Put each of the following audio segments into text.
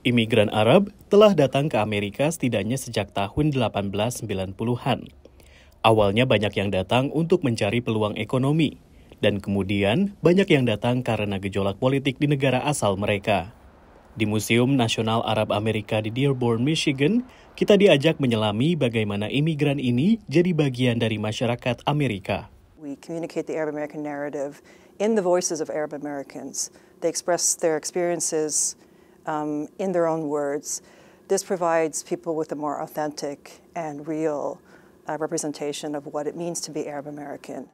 Imigran Arab telah datang ke Amerika setidaknya sejak tahun 1890-an. Awalnya banyak yang datang untuk mencari peluang ekonomi, dan kemudian banyak yang datang karena gejolak politik di negara asal mereka. Di Museum Nasional Arab Amerika di Dearborn, Michigan, kita diajak menyelami bagaimana imigran ini jadi bagian dari masyarakat Amerika. We communicate the Arab American narrative in the voices of Arab Americans. They express their experiences um, in their own words. This provides people with a more authentic and real uh, representation of what it means to be Arab American.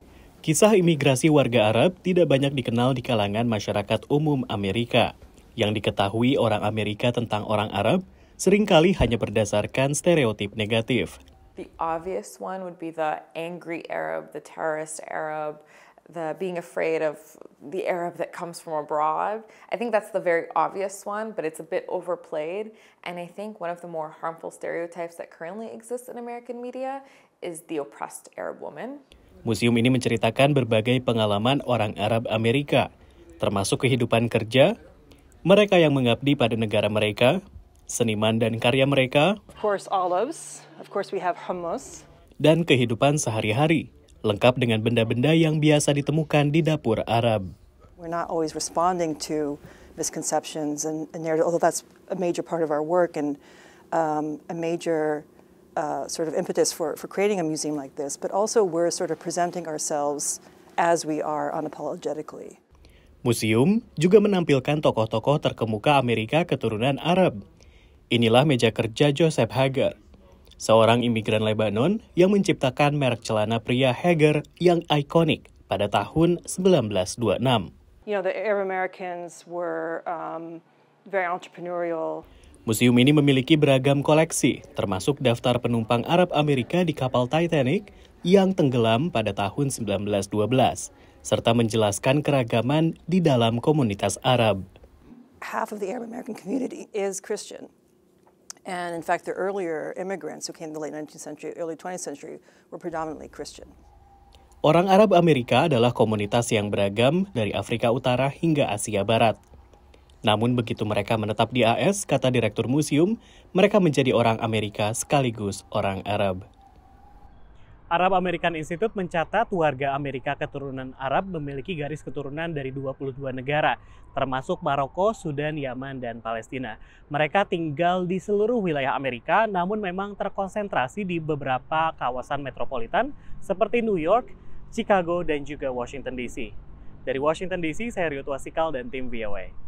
Kisah imigrasi warga Arab tidak banyak dikenal di kalangan masyarakat umum Amerika. Yang diketahui orang Amerika tentang orang Arab seringkali hanya berdasarkan stereotip negatif. The obvious one would be the angry Arab, the terrorist Arab, the being afraid of the Arab that comes from abroad. I think that's the very obvious one, but it's a bit overplayed. And I think one of the more harmful stereotypes that currently exists in American media is the oppressed Arab woman. Museum ini menceritakan berbagai pengalaman orang Arab Amerika, termasuk kehidupan kerja, mereka yang mengabdi pada negara mereka, seniman dan karya mereka, of course olives, of course we have hummus, dan kehidupan sehari-hari lengkap dengan benda-benda yang biasa ditemukan di dapur Arab. We're not always responding to misconceptions and, and narrative, although that's a major part of our work and um, a major uh, sort of impetus for, for creating a museum like this, but also we're sort of presenting ourselves as we are unapologetically. Museum juga menampilkan tokoh-tokoh terkemuka Amerika keturunan Arab. Inilah meja kerja Joseph Hager seorang imigran Lebanon yang menciptakan merek celana pria Hager yang ikonik pada tahun 1926. You know, the Arab Americans were um, very entrepreneurial. Museum ini memiliki beragam koleksi, termasuk daftar penumpang Arab Amerika di kapal Titanic yang tenggelam pada tahun 1912, serta menjelaskan keragaman di dalam komunitas Arab. Half of the Arab American community is Christian. And in fact, the earlier immigrants who came in the late 19th century, early 20th century were predominantly Christian. Orang Arab Amerika adalah komunitas yang beragam dari Afrika Utara hingga Asia Barat. Namun begitu mereka menetap di AS, kata Direktur Museum, mereka menjadi orang Amerika sekaligus orang Arab. Arab American Institute mencatat warga Amerika keturunan Arab memiliki garis keturunan dari 22 negara, termasuk Maroko, Sudan, Yaman, dan Palestina. Mereka tinggal di seluruh wilayah Amerika, namun memang terkonsentrasi di beberapa kawasan metropolitan seperti New York, Chicago, dan juga Washington DC. Dari Washington DC, saya Rio Wasikal dan tim VOA.